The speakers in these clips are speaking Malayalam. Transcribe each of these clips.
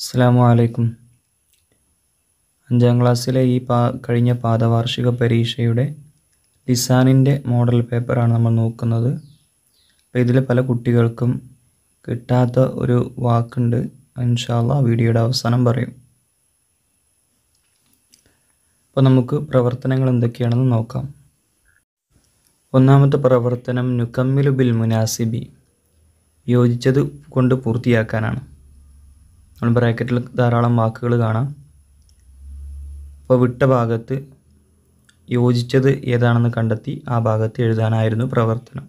അസ്സാമു അലൈക്കും അഞ്ചാം ക്ലാസ്സിലെ ഈ പാ കഴിഞ്ഞ പാദവാർഷിക പരീക്ഷയുടെ ഡിസാനിൻ്റെ മോഡൽ പേപ്പറാണ് നമ്മൾ നോക്കുന്നത് അപ്പോൾ ഇതിൽ പല കുട്ടികൾക്കും കിട്ടാത്ത ഒരു വാക്കുണ്ട് അൻഷാള്ള വീഡിയോയുടെ അവസാനം പറയും അപ്പോൾ നമുക്ക് പ്രവർത്തനങ്ങൾ എന്തൊക്കെയാണെന്ന് നോക്കാം ഒന്നാമത്തെ പ്രവർത്തനം നുക്കമ്മിലു ബിൽ മുനാസിബി യോജിച്ചത് കൊണ്ട് പൂർത്തിയാക്കാനാണ് നമ്മൾ ബ്രാക്കറ്റിൽ ധാരാളം വാക്കുകൾ കാണാം അപ്പോൾ വിട്ട ഭാഗത്ത് യോജിച്ചത് ഏതാണെന്ന് കണ്ടെത്തി ആ ഭാഗത്ത് എഴുതാനായിരുന്നു പ്രവർത്തനം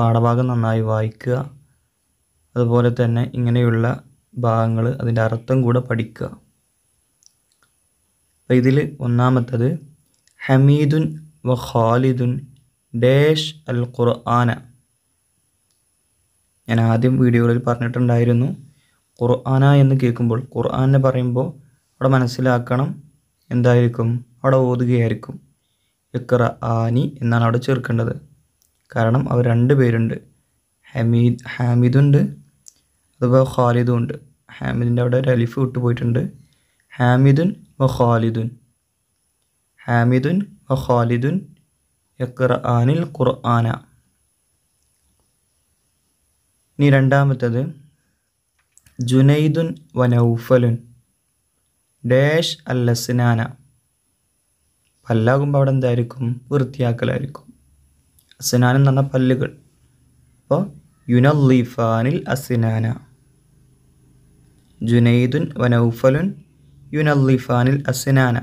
പാഠഭാഗം നന്നായി വായിക്കുക അതുപോലെ തന്നെ ഇങ്ങനെയുള്ള ഭാഗങ്ങൾ അതിൻ്റെ അർത്ഥം കൂടെ പഠിക്കുക അപ്പം ഇതിൽ ഒന്നാമത്തത് ഹമീദുൻ വ ഖാലിദുൻ ഡേഷ് അൽ ഖുർആന ഞാൻ ആദ്യം വീഡിയോകളിൽ പറഞ്ഞിട്ടുണ്ടായിരുന്നു ഖുർആന എന്ന് കേൾക്കുമ്പോൾ ഖുർആനെ പറയുമ്പോൾ അവിടെ മനസ്സിലാക്കണം എന്തായിരിക്കും അവിടെ ഓതുകയായിരിക്കും ഇക്ര ആനി എന്നാണ് അവിടെ ചേർക്കേണ്ടത് കാരണം അവർ രണ്ട് പേരുണ്ട് ഹമീദ് ഹാമിദുണ്ട് അതുപോലെ ഖാലിദും ഉണ്ട് ഹാമിദിൻ്റെ അവിടെ ഒരു അലിഫ് വിട്ടുപോയിട്ടുണ്ട് ഹാമിദുൻ വ ഖാലിദുൻ ഹാമിദുൻ വ ഖാലിദുൻ ഇക്കറ ആനിൽ ഖുർആന ഇനി രണ്ടാമത്തേത് ജുനൈദുൻ വനൗഫലുൻ ഡാഷ് അല്ലസ്നാന പല്ലാകുമ്പോൾ അവിടെ എന്തായിരിക്കും വൃത്തിയാക്കലായിരിക്കും അസ്നാൻ എന്ന് പറഞ്ഞാൽ പല്ലുകൾ അപ്പോൾ യുനല്ലീഫാനിൽ അസ്നാന ജുനൈദുൻ വനൗഫലുൻ യുനല്ലീഫാനിൽ അസ്നാന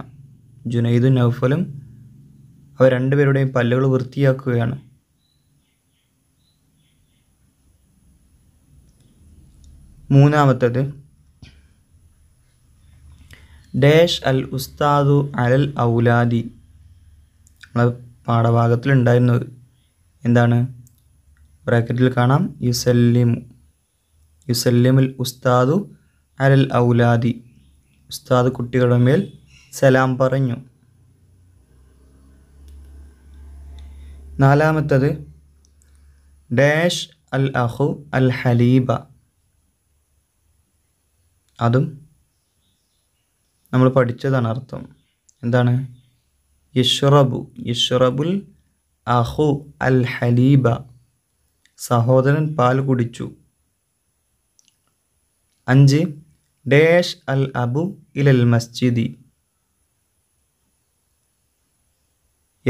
ജുനൈദുൻ നൗഫലും അവർ രണ്ടുപേരുടെയും പല്ലുകൾ വൃത്തിയാക്കുകയാണ് മൂന്നാമത്തത് ഡേഷ് അൽ ഉസ്താദു അലൽ ഔലാദി നമ്മളെ പാഠഭാഗത്തിലുണ്ടായിരുന്നത് എന്താണ് ബ്രാക്കറ്റിൽ കാണാം യുസല്ലിമു യുസല്ലിമുൽ ഉസ്താദു അലൽ ഔലാദി ഉസ്താദ് കുട്ടികളുടെ മേൽ സലാം പറഞ്ഞു നാലാമത്തത് ഡാഷ് അൽ അഹു അൽ ഹലീബ അതും നമ്മൾ പഠിച്ചതാണ് അർത്ഥം എന്താണ് യഷ്റബു യഷ്റബുൽ അഹു അൽ ഹലീബ സഹോദരൻ പാൽ കുടിച്ചു അഞ്ച് ഡേഷ് അൽ അബു ഇലൽ മസ്ജിദി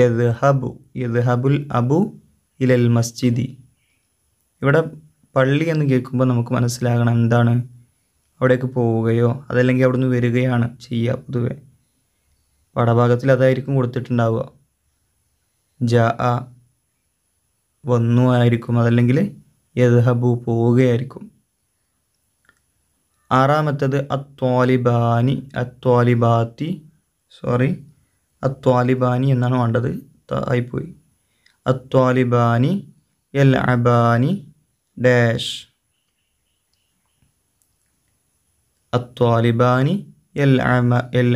യദ്ഹബു യദ്ഹബുൽ അബു ഇലൽ മസ്ജിദി ഇവിടെ പള്ളി എന്ന് കേൾക്കുമ്പോൾ നമുക്ക് മനസ്സിലാകണം എന്താണ് അവിടേക്ക് പോവുകയോ അതല്ലെങ്കിൽ അവിടെ നിന്ന് വരികയാണ് ചെയ്യുക പൊതുവെ പടഭാഗത്തിൽ അതായിരിക്കും കൊടുത്തിട്ടുണ്ടാവുക ജ ആ വന്നു ആയിരിക്കും അതല്ലെങ്കിൽ യദ്ഹബു പോവുകയായിരിക്കും ആറാമത്തത് അത്വാലിബാനി അത്വാലിബാത്തി സോറി അത്വാലിബാനി എന്നാണ് വേണ്ടത് ആയിപ്പോയി അത്വാലിബാനി എൽ അബാനി ഡാഷ് അത്വാലിബാനി എൽ അമ എൽ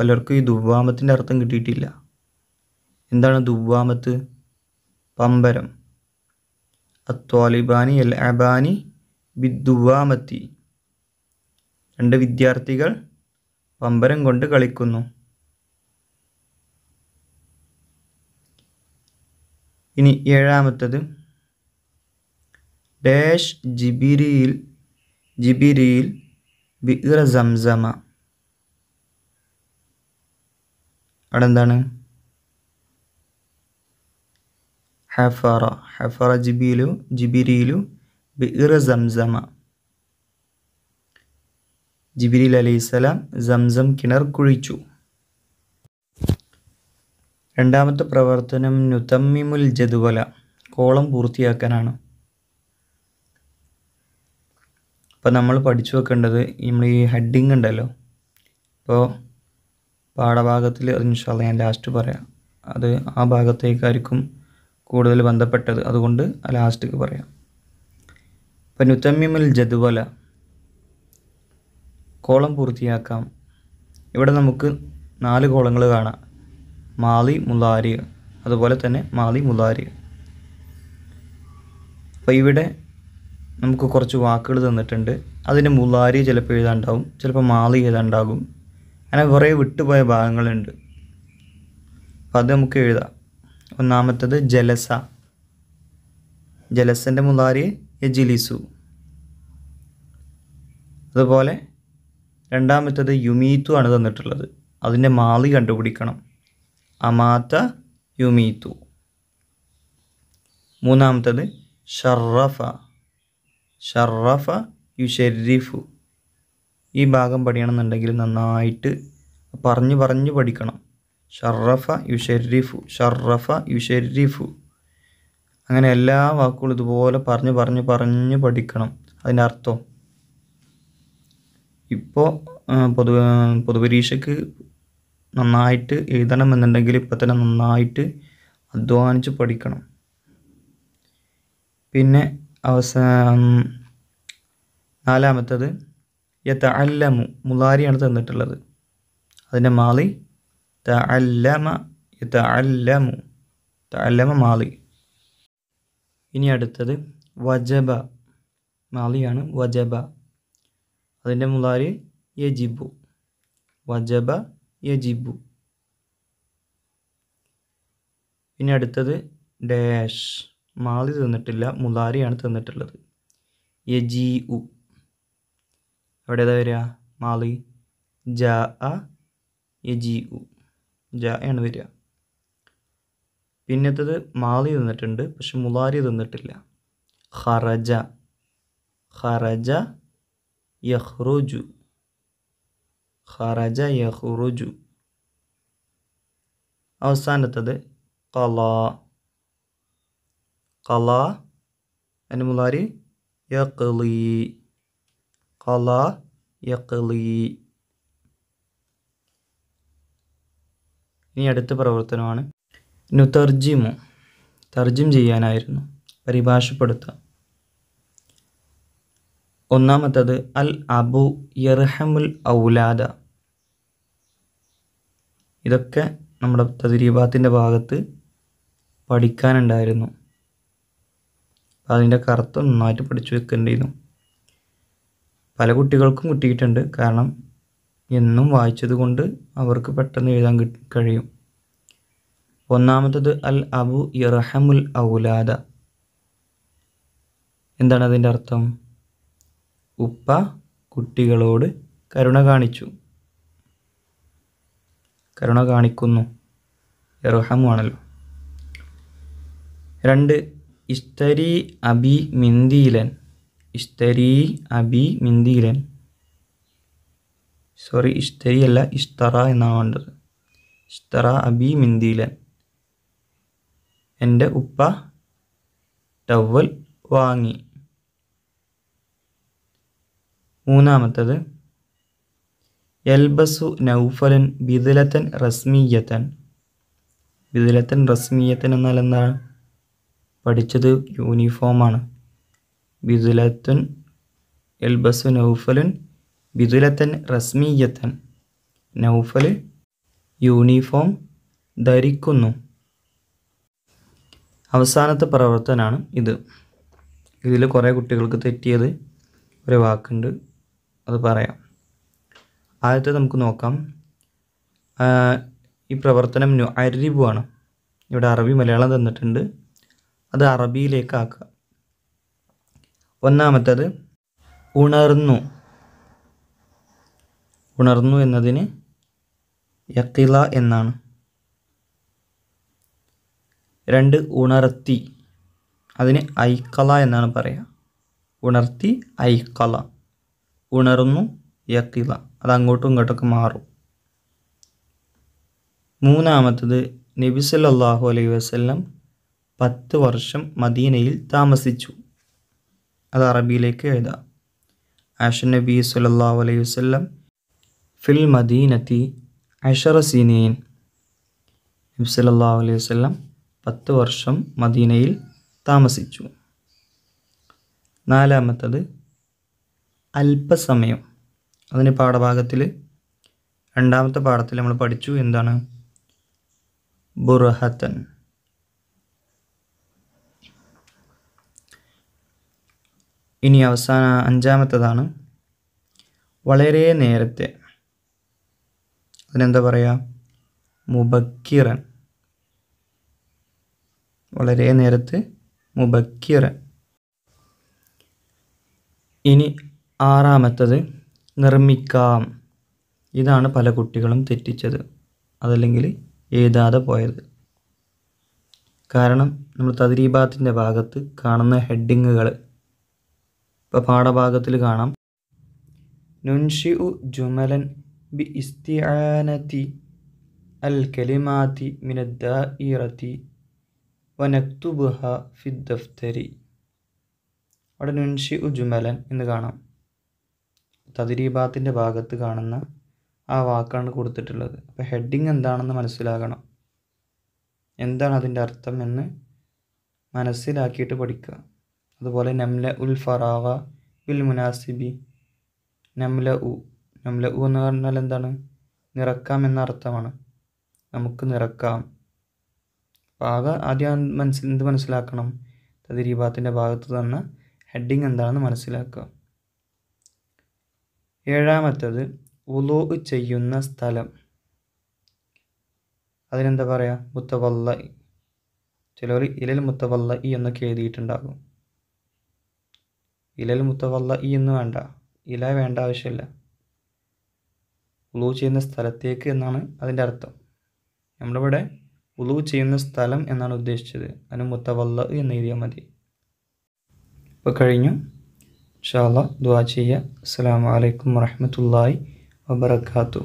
പലർക്കും ഈ ദുവാമത്തിൻ്റെ അർത്ഥം കിട്ടിയിട്ടില്ല എന്താണ് ദുവാമത്ത് പമ്പരം അത്വാലിബാനി എൽ അബാനി ദുവാമത്തി രണ്ട് വിദ്യാർത്ഥികൾ പമ്പരം കൊണ്ട് കളിക്കുന്നു ഇനി ഏഴാമത്തത് ഡാഷ് ജിബിരിയിൽ ജിബിരിയിൽ ബിഗ്ര സംസമ അവിടെ എന്താണ് ഹഫറ ഹഫറ ജിബിയിലു ജിബിരിയിലു ബിഗ്ര സംസമ ജിബിരിൽ അലൈഹിസ്സലാം സംസം കിണർ കുഴിച്ചു രണ്ടാമത്തെ പ്രവർത്തനം നുതമ്മിമുൽ ജദുവല കോളം പൂർത്തിയാക്കാനാണ് അപ്പോൾ നമ്മൾ പഠിച്ചു വെക്കേണ്ടത് നമ്മൾ ഈ ഹെഡിങ് ഉണ്ടല്ലോ അപ്പോൾ പാഠഭാഗത്തിൽ അത് ഇൻഷാല്ല ഞാൻ ലാസ്റ്റ് പറയാം അത് ആ ഭാഗത്തേക്കായിരിക്കും കൂടുതൽ ബന്ധപ്പെട്ടത് അതുകൊണ്ട് ആ ലാസ്റ്റിക്ക് പറയാം ഇപ്പം നുത്തമ്മിമൽ ജതുവല കോളം പൂർത്തിയാക്കാം ഇവിടെ നമുക്ക് നാല് കോളങ്ങൾ കാണാം മാലി മുലാരി അതുപോലെ തന്നെ മാലി മുലാരി അപ്പോൾ ഇവിടെ നമുക്ക് കുറച്ച് വാക്കുകൾ തന്നിട്ടുണ്ട് അതിന് മുലാരി ചിലപ്പോൾ എഴുതാണ്ടാവും ചിലപ്പോൾ മാളി എഴുതാണ്ടാകും അങ്ങനെ കുറേ വിട്ടുപോയ ഭാഗങ്ങളുണ്ട് അപ്പോൾ അത് നമുക്ക് എഴുതാം ഒന്നാമത്തത് ജലസ ജലസൻ്റെ മുലാരി എജിലിസു അതുപോലെ രണ്ടാമത്തത് യുമീത്തു ആണ് തന്നിട്ടുള്ളത് അതിൻ്റെ മാളി കണ്ടുപിടിക്കണം അമാത്ത യുമീത്തു മൂന്നാമത്തത് ഷറഫ ഷറഫ യുഷെരിഫു ഈ ഭാഗം പഠിക്കണമെന്നുണ്ടെങ്കിൽ നന്നായിട്ട് പറഞ്ഞു പറഞ്ഞു പഠിക്കണം ഷറഫ ഷെരീഫു ഷറഫ ഷെരീഫു അങ്ങനെ എല്ലാ വാക്കുകളും ഇതുപോലെ പറഞ്ഞു പറഞ്ഞു പറഞ്ഞു പഠിക്കണം അതിൻ്റെ അർത്ഥം ഇപ്പോൾ പൊതു പൊതുപരീക്ഷയ്ക്ക് നന്നായിട്ട് എഴുതണമെന്നുണ്ടെങ്കിൽ ഇപ്പം തന്നെ നന്നായിട്ട് അധ്വാനിച്ച് പഠിക്കണം പിന്നെ അവസാ നാലാമത്തത് യത്ത അല്ലമു മുലാരിയാണ് തന്നിട്ടുള്ളത് അതിൻ്റെ മാളി ത അല്ലമ യത്ത അല്ലമു ത അല്ലമ മാളി ഇനി അടുത്തത് വജബ മാളിയാണ് വജബ അതിൻ്റെ മുലാരി യജിബു വജബ യജിബു ഇനി അടുത്തത് ഡാഷ് മാളി തന്നിട്ടില്ല മുലാരിയാണ് തന്നിട്ടുള്ളത് യജി ഉ അവിടെ ഏതാ വരിക മാളി ജ അ യജി ഉ ജ ആണ് വരിക പിന്നത്തത് മാളി തന്നിട്ടുണ്ട് പക്ഷെ മുലാരി തന്നിട്ടില്ല ഖറജ ഖറജ യഹ്റുജു ഖറജ യഹ്റുജു അവസാനത്തത് കലാ കല അതിൻ്റെ മുതാരി യക്ലി കല യക്ലി ഇനി അടുത്ത പ്രവർത്തനമാണ് നുതർജിമു തർജിം ചെയ്യാനായിരുന്നു പരിഭാഷപ്പെടുത്തുക ഒന്നാമത്തത് അൽ അബു യർഹമുൽ ഔലാദ ഇതൊക്കെ നമ്മുടെ തദ്രീബാത്തിൻ്റെ ഭാഗത്ത് പഠിക്കാനുണ്ടായിരുന്നു അതിൻ്റെ കറുത്ത് നന്നായിട്ട് പിടിച്ചു വെക്കേണ്ടിയിരുന്നു പല കുട്ടികൾക്കും കിട്ടിയിട്ടുണ്ട് കാരണം എന്നും വായിച്ചത് കൊണ്ട് അവർക്ക് പെട്ടെന്ന് എഴുതാൻ കഴിയും ഒന്നാമത്തത് അൽ അബു ഇറഹമുൽ ഔലാദ എന്താണ് അതിൻ്റെ അർത്ഥം ഉപ്പ കുട്ടികളോട് കരുണ കാണിച്ചു കരുണ കാണിക്കുന്നു ആണല്ലോ രണ്ട് ഇസ്തരി അബി മിന്തിയിലൻ ഇസ്തരി അബി മിന്തിയിലൻ സോറി ഇസ്തരി അല്ല ഇസ്തറ എന്നാണ് വേണ്ടത് ഇസ്തറ അബി മിന്തിയിലൻ എൻ്റെ ഉപ്പ ടവൽ വാങ്ങി മൂന്നാമത്തത് എൽബസു നൗഫലൻ ബിദുലത്തൻ റസ്മീയത്തൻ ബിദുലത്തൻ റസ്മീയത്തൻ എന്നാൽ എന്താണ് പഠിച്ചത് യൂണിഫോമാണ് ബിദുലത്തുൻ എൽബസു നൗഫലുൻ ബിദുലത്തൻ റസ്മീയത്തൻ നൗഫൽ യൂണിഫോം ധരിക്കുന്നു അവസാനത്തെ പ്രവർത്തനമാണ് ഇത് ഇതിൽ കുറേ കുട്ടികൾക്ക് തെറ്റിയത് ഒരു വാക്കുണ്ട് അത് പറയാം ആദ്യത്തെ നമുക്ക് നോക്കാം ഈ പ്രവർത്തനം ആണ് ഇവിടെ അറബി മലയാളം തന്നിട്ടുണ്ട് അത് അറബിയിലേക്കാക്കുക ഒന്നാമത്തത് ഉണർന്നു ഉണർന്നു എന്നതിന് യക്കില എന്നാണ് രണ്ട് ഉണർത്തി അതിന് ഐക്കല എന്നാണ് പറയുക ഉണർത്തി ഐക്കല ഉണർന്നു യക്കില അത് അങ്ങോട്ടും ഇങ്ങോട്ടൊക്കെ മാറും മൂന്നാമത്തത് നബിസല്ലാഹു അലൈഹി വസ്ല്ലം പത്ത് വർഷം മദീനയിൽ താമസിച്ചു അത് അറബിയിലേക്ക് എഴുതാം ആഷൻ നബി സുല്ലാ അലൈഹി ഫിൽ മദീനത്തി അഷറ നബി സല്ലാ അലൈഹി വസ്ലം പത്ത് വർഷം മദീനയിൽ താമസിച്ചു നാലാമത്തത് അല്പസമയം അതിന് പാഠഭാഗത്തിൽ രണ്ടാമത്തെ പാഠത്തിൽ നമ്മൾ പഠിച്ചു എന്താണ് ബുറഹത്തൻ ഇനി അവസാന അഞ്ചാമത്തതാണ് വളരെ നേരത്തെ അതിനെന്താ പറയുക മുബക്കിറൻ വളരെ നേരത്തെ മുബക്കിറൻ ഇനി ആറാമത്തത് നിർമ്മിക്കാം ഇതാണ് പല കുട്ടികളും തെറ്റിച്ചത് അതല്ലെങ്കിൽ എഴുതാതെ പോയത് കാരണം നമ്മൾ തദ്രീബാത്തിൻ്റെ ഭാഗത്ത് കാണുന്ന ഹെഡിങ്ങുകൾ ഇപ്പോൾ പാഠഭാഗത്തിൽ കാണാം നുൻഷി ഉ ജുമലൻ ബി ഇസ്തിആനത്തി അൽ കലിമാത്തി മിനദ്ദ ഇറത്തി വനക്തുബുഹ ഫിദ്ദഫ്തരി അവിടെ നുൻഷി ഉ ജുമലൻ എന്ന് കാണാം തതിരീബാത്തിൻ്റെ ഭാഗത്ത് കാണുന്ന ആ വാക്കാണ് കൊടുത്തിട്ടുള്ളത് അപ്പോൾ ഹെഡിങ് എന്താണെന്ന് മനസ്സിലാകണം എന്താണ് അതിൻ്റെ അർത്ഥം എന്ന് മനസ്സിലാക്കിയിട്ട് പഠിക്കുക അതുപോലെ നംല ഉൽ ഫറാവ വിൽ മുനാസിബി നംല ഉ നംല ഉ എന്ന് പറഞ്ഞാൽ എന്താണ് നിറക്കാം എന്ന അർത്ഥമാണ് നമുക്ക് നിറക്കാം പാക ആദ്യം മനസ്സിൽ എന്ത് മനസ്സിലാക്കണം തദിരീബാത്തിൻ്റെ ഭാഗത്ത് തന്ന ഹെഡിങ് എന്താണെന്ന് മനസ്സിലാക്കുക ഏഴാമത്തത് ഉലോ ചെയ്യുന്ന സ്ഥലം അതിനെന്താ പറയുക മുത്തവല്ല ചിലവർ ഇലൽ മുത്തവല്ല എന്നൊക്കെ എഴുതിയിട്ടുണ്ടാകും ഇലൽ മുത്തവല്ല ഈ എന്ന് വേണ്ട ഇല വേണ്ട ആവശ്യമില്ല ഉളു ചെയ്യുന്ന സ്ഥലത്തേക്ക് എന്നാണ് അതിൻ്റെ അർത്ഥം നമ്മളിവിടെ ഉളു ചെയ്യുന്ന സ്ഥലം എന്നാണ് ഉദ്ദേശിച്ചത് അതിന് മുത്തവല്ല എന്ന് എഴുതിയാൽ മതി ഇപ്പോൾ കഴിഞ്ഞു ഷാല ദ്വാ ചെയ്യുക അസ്സാം വലൈക്കും വറഹമത്തല്ലായി വബർക്കാത്തു